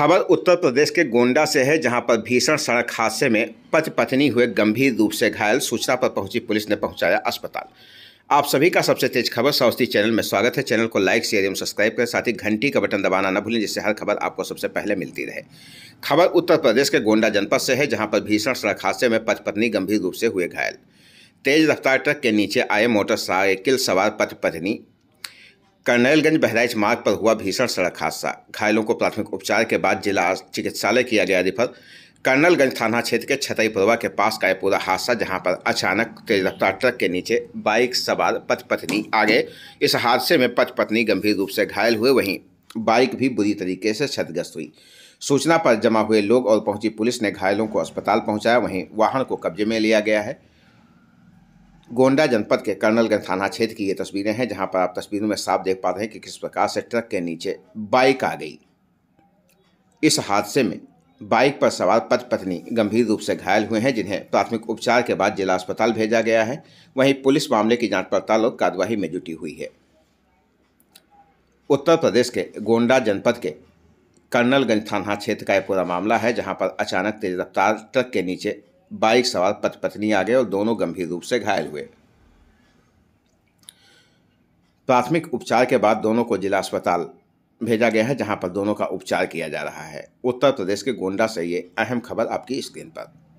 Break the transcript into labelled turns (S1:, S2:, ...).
S1: खबर उत्तर प्रदेश के गोंडा से है जहां पर भीषण सड़क हादसे में पति पत्नी हुए गंभीर रूप से घायल सूचना पर पहुंची पुलिस ने पहुंचाया अस्पताल आप सभी का सबसे तेज खबर सौस्ती चैनल में स्वागत है चैनल को लाइक शेयर एवं सब्सक्राइब करें साथ ही घंटी का बटन दबाना न भूलें जिससे हर खबर आपको सबसे पहले मिलती रहे खबर उत्तर प्रदेश के गोंडा जनपद से है जहाँ पर भीषण सड़क हादसे में पति पत्नी गंभीर रूप से हुए घायल तेज रफ्तार ट्रक के नीचे आए मोटरसाइकिल सवार पति पत्नी कर्नलगंज बहराइच मार्ग पर हुआ भीषण सड़क हादसा घायलों को प्राथमिक उपचार के बाद जिला चिकित्सालय किया गया रिफर कर्नलगंज थाना क्षेत्र के छतईपुरवा के पास का यह पूरा हादसा जहां पर अचानक तेज रफ्तार ट्रक के नीचे बाइक सवार पथ पत्नी आ गए इस हादसे में पथ पत्नी गंभीर रूप से घायल हुए वहीं बाइक भी बुरी तरीके से क्षतिग्रस्त हुई सूचना पर जमा हुए लोग और पहुंची पुलिस ने घायलों को अस्पताल पहुंचाया वहीं वाहन को कब्जे में लिया गया है गोंडा जनपद के कर्नलगंज थाना क्षेत्र की ये तस्वीरें हैं जहां पर आप तस्वीरों में साफ देख पाते हैं कि किस प्रकार से ट्रक के नीचे बाइक आ गई इस हादसे में बाइक पर सवार पति पत्नी गंभीर रूप से घायल हुए हैं जिन्हें प्राथमिक उपचार के बाद जिला अस्पताल भेजा गया है वहीं पुलिस मामले की जांच पड़ताल और कार्यवाही में जुटी हुई है उत्तर प्रदेश के गोंडा जनपद के कर्नलगंज थाना क्षेत्र का यह पूरा मामला है जहां पर अचानक तेज रफ्तार ट्रक के नीचे बाइक सवार पति पत्नी आ गए और दोनों गंभीर रूप से घायल हुए प्राथमिक उपचार के बाद दोनों को जिला अस्पताल भेजा गया है जहां पर दोनों का उपचार किया जा रहा है उत्तर प्रदेश के गोंडा से ये अहम खबर आपकी स्क्रीन पर